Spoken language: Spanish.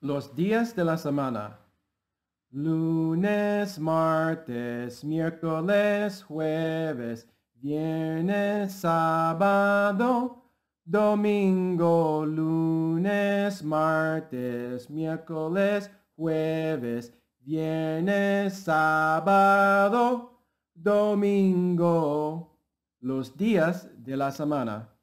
Los días de la semana. Lunes, martes, miércoles, jueves, viernes, sábado, domingo, lunes, martes, miércoles, jueves, viernes, sábado, domingo. Los días de la semana.